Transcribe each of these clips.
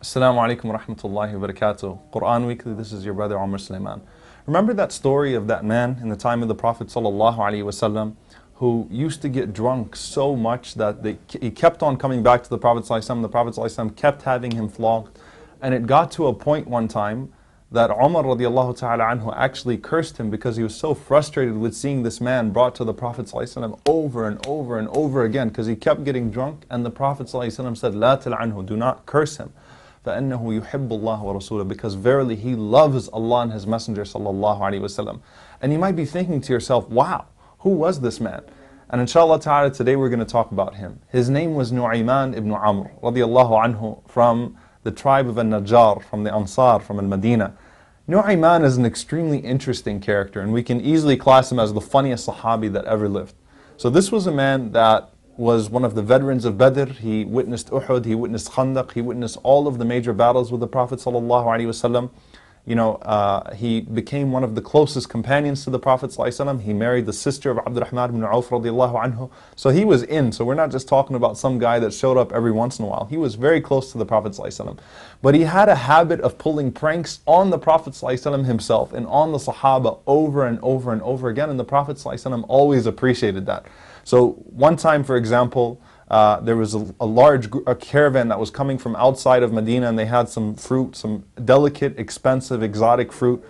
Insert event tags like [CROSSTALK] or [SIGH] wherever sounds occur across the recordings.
Assalamu alaikum wa rahmatullahi wa barakatuh. Quran Weekly, this is your brother Umar Suleiman. Remember that story of that man in the time of the Prophet wasallam who used to get drunk so much that they, he kept on coming back to the Prophet and The Prophet ﷺ kept having him flogged. And it got to a point one time that Umar radiallahu ta'ala anhu actually cursed him because he was so frustrated with seeing this man brought to the Prophet ﷺ over and over and over again because he kept getting drunk and the Prophet ﷺ said, La anhu, do not curse him. فَأَنَّهُ يُحِبُّ اللَّهُ وَرَسُولَهُ Because verily he loves Allah and his messenger sallallahu alaihi wasallam. And you might be thinking to yourself, wow, who was this man? And inshallah ta'ala, today we're going to talk about him. His name was Nu'ayman ibn Amr radiallahu anhu from the tribe of An-Najjar, from the Ansar, from Al-Madinah. Nu'ayman is an extremely interesting character and we can easily class him as the funniest Sahabi that ever lived. So this was a man that was one of the veterans of Badr. He witnessed Uhud, he witnessed Khandaq, he witnessed all of the major battles with the Prophet sallallahu You know, uh, he became one of the closest companions to the Prophet sallallahu He married the sister of Abdurrahman ibn Auf radiallahu anhu. So he was in. So we're not just talking about some guy that showed up every once in a while. He was very close to the Prophet sallallahu But he had a habit of pulling pranks on the Prophet sallallahu himself and on the Sahaba over and over and over again. And the Prophet sallallahu always appreciated that. So one time, for example, uh, there was a, a large a caravan that was coming from outside of Medina and they had some fruit, some delicate, expensive, exotic fruit.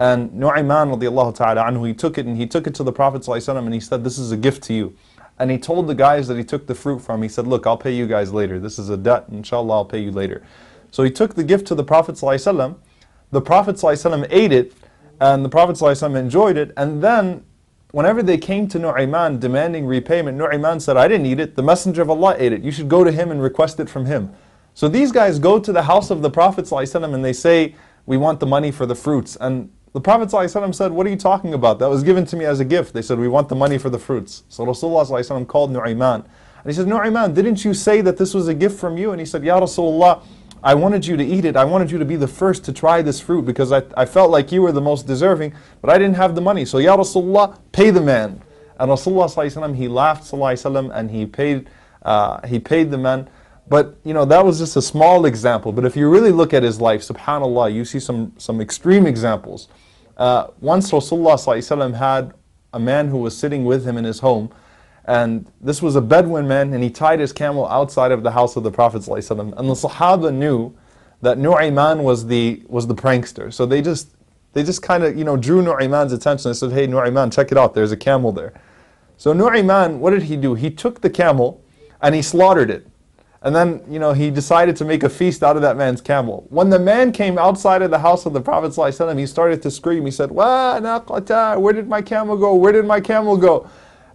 And Nu'ayman radiallahu ta'ala anhu, he took it and he took it to the Prophet ﷺ and he said, this is a gift to you. And he told the guys that he took the fruit from, he said, look, I'll pay you guys later. This is a debt, inshallah, I'll pay you later. So he took the gift to the Prophet ﷺ. The Prophet ﷺ ate it and the Prophet ﷺ enjoyed it. And then Whenever they came to Nu'ayman demanding repayment, Nu'ayman said, I didn't eat it. The Messenger of Allah ate it. You should go to him and request it from him. So these guys go to the house of the Prophet ﷺ and they say, We want the money for the fruits. And the Prophet ﷺ said, What are you talking about? That was given to me as a gift. They said, We want the money for the fruits. So Rasulullah ﷺ called Nu'ayman. And he said, Nu'ayman, didn't you say that this was a gift from you? And he said, Ya Rasulullah, I wanted you to eat it. I wanted you to be the first to try this fruit because I, I felt like you were the most deserving, but I didn't have the money. So, Ya Rasulullah, pay the man. And Rasulullah, he laughed and he paid, uh, he paid the man. But, you know, that was just a small example. But if you really look at his life, subhanAllah, you see some, some extreme examples. Uh, once Rasulullah had a man who was sitting with him in his home, and this was a Bedouin man, and he tied his camel outside of the house of the Prophet And the Sahaba knew that Nu'ayman was the, was the prankster. So they just, they just kind of, you know, drew Nu'ayman's attention. They said, hey, Nu'ayman, check it out. There's a camel there. So Nu'ayman, what did he do? He took the camel and he slaughtered it. And then, you know, he decided to make a feast out of that man's camel. When the man came outside of the house of the Prophet he started to scream. He said, Wa naqata, where did my camel go? Where did my camel go?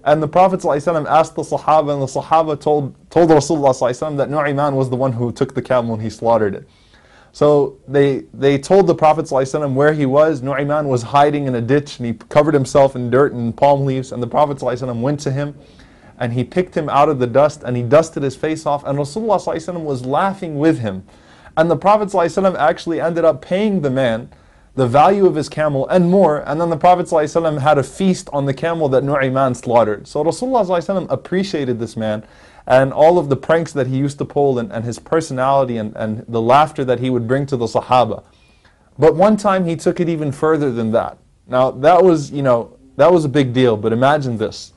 And the Prophet ﷺ asked the Sahaba, and the Sahaba told, told Rasulullah ﷺ that Nu'iman was the one who took the camel and he slaughtered it. So they, they told the Prophet ﷺ where he was. Nu'iman was hiding in a ditch and he covered himself in dirt and palm leaves. And the Prophet ﷺ went to him and he picked him out of the dust and he dusted his face off. And Rasulullah ﷺ was laughing with him. And the Prophet ﷺ actually ended up paying the man the value of his camel, and more. And then the Prophet ﷺ had a feast on the camel that Nu'ayman slaughtered. So Rasulullah ﷺ appreciated this man and all of the pranks that he used to pull and, and his personality and, and the laughter that he would bring to the Sahaba. But one time he took it even further than that. Now that was, you know, that was a big deal, but imagine this.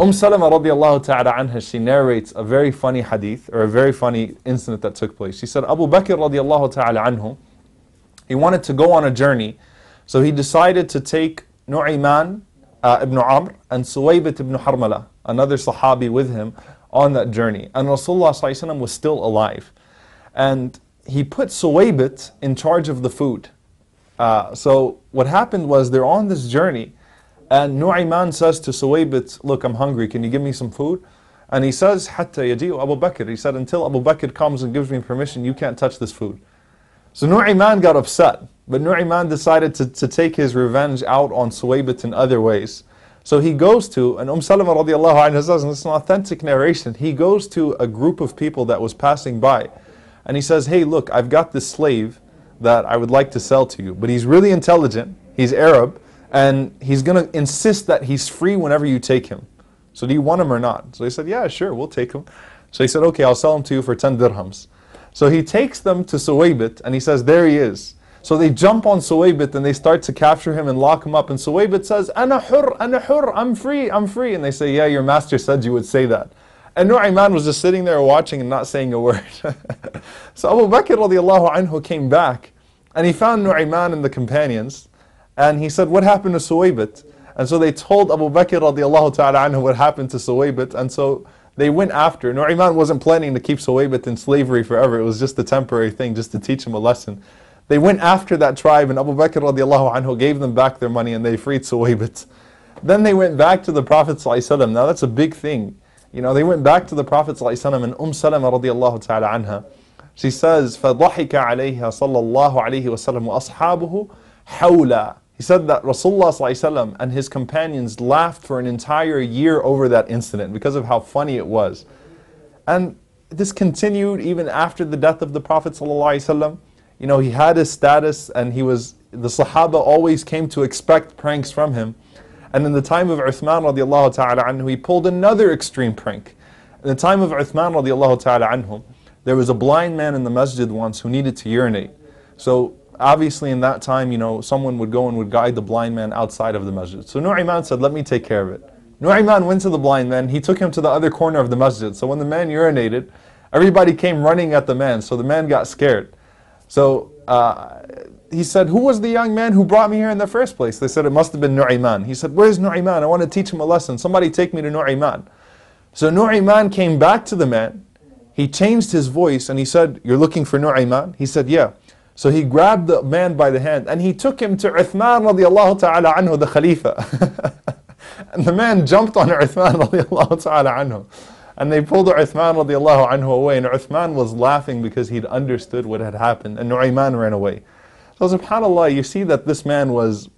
Umm Salama radiallahu ta'ala anha, she narrates a very funny hadith, or a very funny incident that took place. She said, Abu Bakr radiallahu ta'ala anhu, he wanted to go on a journey. So he decided to take Nu'ayman uh, ibn Amr and Suwaybit ibn Harmala, another Sahabi with him, on that journey. And Rasulullah was still alive. And he put Suwaybit in charge of the food. Uh, so what happened was they're on this journey, and Nu'ayman says to Suwaybit, Look, I'm hungry, can you give me some food? And he says, Hatta Abu Bakr. He said, Until Abu Bakr comes and gives me permission, you can't touch this food. So Nu'iman got upset, but Nu'iman decided to, to take his revenge out on Suwaybat in other ways. So he goes to, and Umm Salama radiallahu anha says, and it's an authentic narration, he goes to a group of people that was passing by, and he says, hey look, I've got this slave that I would like to sell to you, but he's really intelligent, he's Arab, and he's going to insist that he's free whenever you take him. So do you want him or not? So he said, yeah, sure, we'll take him. So he said, okay, I'll sell him to you for 10 dirhams. So he takes them to Suwaybit and he says, There he is. So they jump on Suwaybit and they start to capture him and lock him up. And Suwaybit says, "Anahur, anahur, I'm free, I'm free. And they say, Yeah, your master said you would say that. And Nu'ayman was just sitting there watching and not saying a word. [LAUGHS] so Abu Bakr radiallahu anhu came back and he found Nu'ayman and the companions and he said, What happened to Suwaybit? And so they told Abu Bakr radiallahu ta'ala anhu what happened to Suwaybit. And so they went after. Nu'ayman wasn't planning to keep Suwaybit in slavery forever. It was just a temporary thing, just to teach him a lesson. They went after that tribe, and Abu Bakr radiallahu anhu gave them back their money, and they freed Suwaybit. Then they went back to the Prophet Now that's a big thing. You know, they went back to the Prophet ﷺ, and Umm Salama radiallahu ta'ala anha, she says, فَضَحِكَ عَلَيْهَا صَلَّى اللَّهُ عَلَيْهِ وَسَلَّمُ وَأَصْحَابُهُ حَوْلًا he said that Rasulullah and his companions laughed for an entire year over that incident because of how funny it was. And this continued even after the death of the Prophet ﷺ. You know, he had his status and he was, the Sahaba always came to expect pranks from him. And in the time of Uthman radiallahu ta'ala anhu, he pulled another extreme prank. In the time of Uthman radiallahu ta'ala anhu, there was a blind man in the masjid once who needed to urinate. So obviously in that time, you know, someone would go and would guide the blind man outside of the masjid. So Nu'ayman said, let me take care of it. Nu'ayman went to the blind man, he took him to the other corner of the masjid. So when the man urinated, everybody came running at the man, so the man got scared. So uh, he said, who was the young man who brought me here in the first place? They said, it must have been Nu'ayman. He said, where's Nu'ayman? I want to teach him a lesson. Somebody take me to Nu'ayman. So Nu'ayman came back to the man, he changed his voice and he said, you're looking for Nu'ayman? He said, yeah. So he grabbed the man by the hand and he took him to Uthman radiallahu ta'ala anhu, the Khalifa. [LAUGHS] and the man jumped on Uthman radiallahu ta'ala anhu. And they pulled Uthman radiallahu anhu away. And Uthman was laughing because he'd understood what had happened. And Nu'ayman ran away. So subhanAllah, you see that this man was,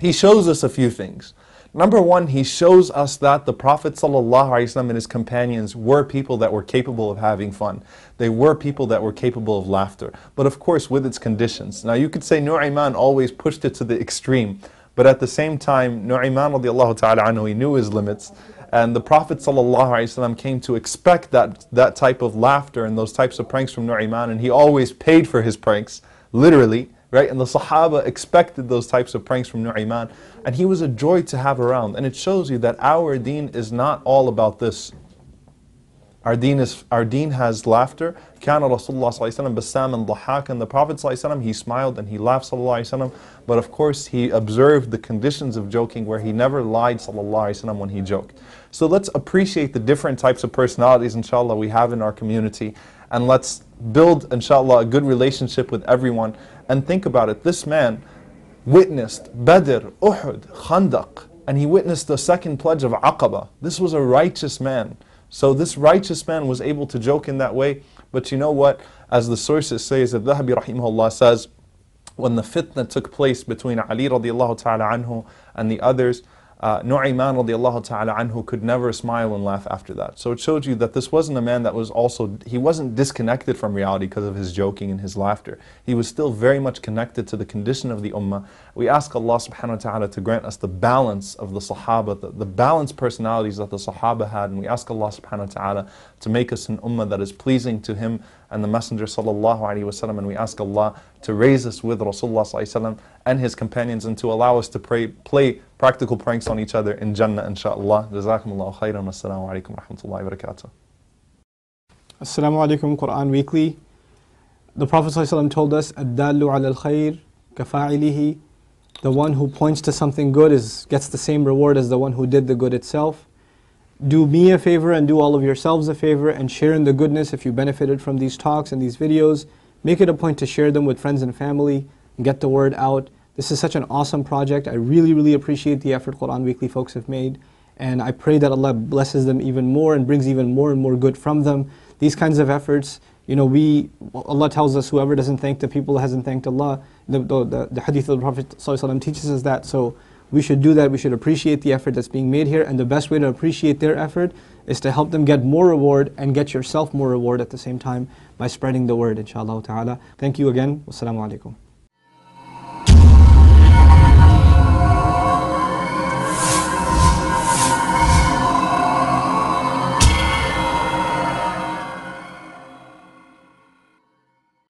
he shows us a few things. Number one, he shows us that the Prophet ﷺ and his companions were people that were capable of having fun. They were people that were capable of laughter, but of course with its conditions. Now you could say Nu'ayman always pushed it to the extreme, but at the same time, Nu'ayman ta'ala anhu, he knew his limits, and the Prophet ﷺ came to expect that, that type of laughter and those types of pranks from Nu'ayman, and he always paid for his pranks, literally right? And the Sahaba expected those types of pranks from Nu'ayman, and he was a joy to have around. And it shows you that our deen is not all about this. Our deen, is, our deen has laughter. كان رسول الله صلى الله عليه وسلم and the Prophet صلى الله عليه وسلم, he smiled and he laughed وسلم. But of course he observed the conditions of joking where he never lied صلى الله عليه وسلم when he joked. So let's appreciate the different types of personalities inshallah we have in our community and let's build, inshallah, a good relationship with everyone. And think about it this man witnessed Badr, Uhud, Khandaq, and he witnessed the second pledge of Aqaba. This was a righteous man. So this righteous man was able to joke in that way. But you know what? As the sources say, that Dhahabi rahimahullah says, when the fitna took place between Ali radiallahu ta'ala anhu and the others, uh, Nu'ayman radiallahu ta'ala anhu could never smile and laugh after that. So it shows you that this wasn't a man that was also, he wasn't disconnected from reality because of his joking and his laughter. He was still very much connected to the condition of the ummah. We ask Allah subhanahu wa ta'ala to grant us the balance of the sahaba, the, the balanced personalities that the sahaba had. And we ask Allah subhanahu wa ta'ala to make us an ummah that is pleasing to Him and the Messenger sallallahu alaihi wasallam. And we ask Allah to raise us with Rasulullah sallallahu and his companions, and to allow us to pray, play practical pranks on each other in Jannah, inshaAllah. Jazakumullah khairan. Assalamu alaikum wa wabarakatuh. Assalamu alaikum, Quran Weekly. The Prophet ﷺ told us, ad ala al-khair kafa'ilihi. The one who points to something good is, gets the same reward as the one who did the good itself do me a favor and do all of yourselves a favor and share in the goodness if you benefited from these talks and these videos. Make it a point to share them with friends and family and get the word out. This is such an awesome project. I really, really appreciate the effort Quran Weekly folks have made. And I pray that Allah blesses them even more and brings even more and more good from them. These kinds of efforts, you know, we, Allah tells us whoever doesn't thank the people hasn't thanked Allah. The, the, the hadith of the Prophet teaches us that. So we should do that. We should appreciate the effort that's being made here. And the best way to appreciate their effort is to help them get more reward and get yourself more reward at the same time by spreading the word, inshallah ta'ala. Thank you again. Wassalamu alaikum.